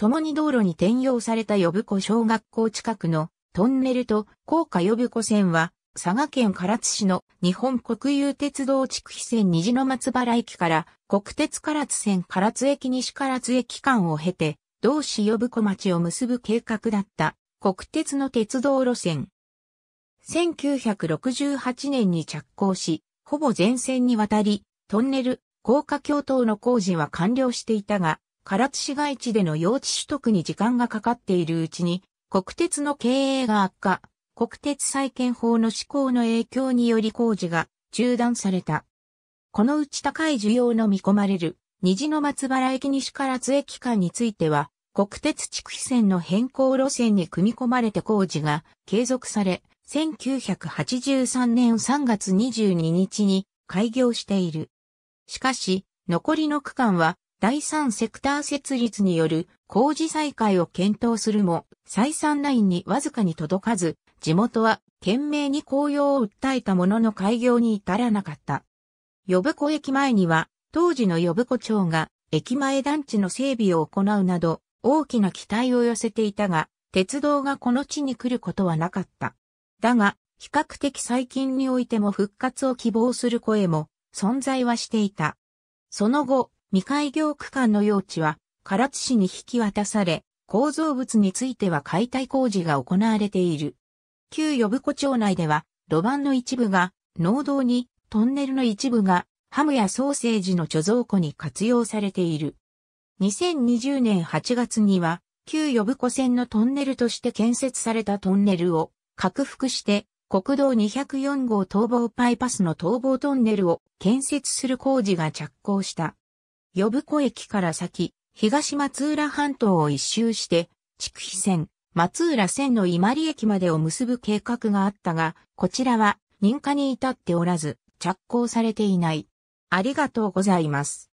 共に道路に転用された呼子小学校近くのトンネルと高架呼子線は、佐賀県唐津市の日本国有鉄道区非線虹の松原駅から国鉄唐津線唐津駅西唐津駅間を経て、同市呼子町を結ぶ計画だった国鉄の鉄道路線。1968年に着工し、ほぼ全線にわたり、トンネル、高架橋等の工事は完了していたが、唐津市街地での用地取得に時間がかかっているうちに、国鉄の経営が悪化、国鉄再建法の施行の影響により工事が中断された。このうち高い需要の見込まれる、虹の松原駅西唐津駅間については、国鉄地区非線の変更路線に組み込まれて工事が継続され、1983年3月22日に開業している。しかし、残りの区間は第三セクター設立による工事再開を検討するも、採算ラインにわずかに届かず、地元は懸命に紅葉を訴えたものの開業に至らなかった。呼子駅前には、当時の呼子町が駅前団地の整備を行うなど、大きな期待を寄せていたが、鉄道がこの地に来ることはなかった。だが、比較的最近においても復活を希望する声も存在はしていた。その後、未開業区間の用地は唐津市に引き渡され、構造物については解体工事が行われている。旧呼子町内では、路盤の一部が農道に、トンネルの一部がハムやソーセージの貯蔵庫に活用されている。2020年8月には、旧呼子線のトンネルとして建設されたトンネルを拡幅して、国道204号東亡パイパスの東亡トンネルを建設する工事が着工した。呼子駅から先、東松浦半島を一周して、筑肥線、松浦線の伊万里駅までを結ぶ計画があったが、こちらは認可に至っておらず、着工されていない。ありがとうございます。